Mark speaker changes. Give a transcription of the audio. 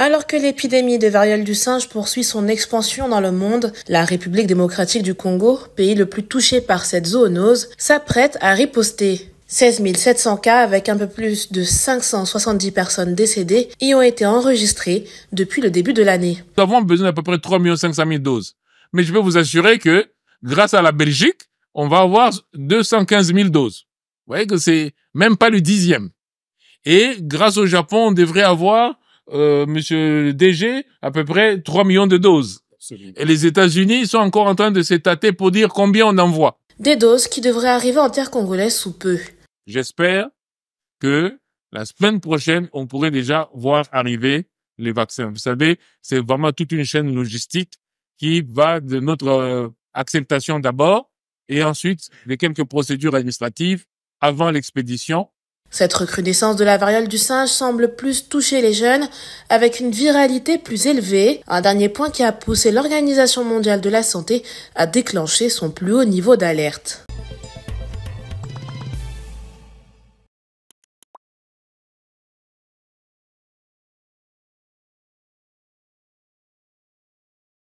Speaker 1: Alors que l'épidémie de variole du singe poursuit son expansion dans le monde, la République démocratique du Congo, pays le plus touché par cette zoonose, s'apprête à riposter. 16 700 cas avec un peu plus de 570 personnes décédées y ont été enregistrés depuis le début de l'année.
Speaker 2: Nous avons besoin d'à peu près 3 500 000 doses. Mais je peux vous assurer que grâce à la Belgique, on va avoir 215 000 doses. Vous voyez que c'est même pas le dixième. Et grâce au Japon, on devrait avoir euh, monsieur DG, à peu près 3 millions de doses. Et les États-Unis sont encore en train de s'étater pour dire combien on envoie.
Speaker 1: Des doses qui devraient arriver en terre congolaise sous peu.
Speaker 2: J'espère que la semaine prochaine, on pourrait déjà voir arriver les vaccins. Vous savez, c'est vraiment toute une chaîne logistique qui va de notre euh, acceptation d'abord et ensuite des quelques procédures administratives avant l'expédition
Speaker 1: cette recrudescence de la variole du singe semble plus toucher les jeunes, avec une viralité plus élevée, un dernier point qui a poussé l'Organisation mondiale de la santé à déclencher son plus haut niveau d'alerte.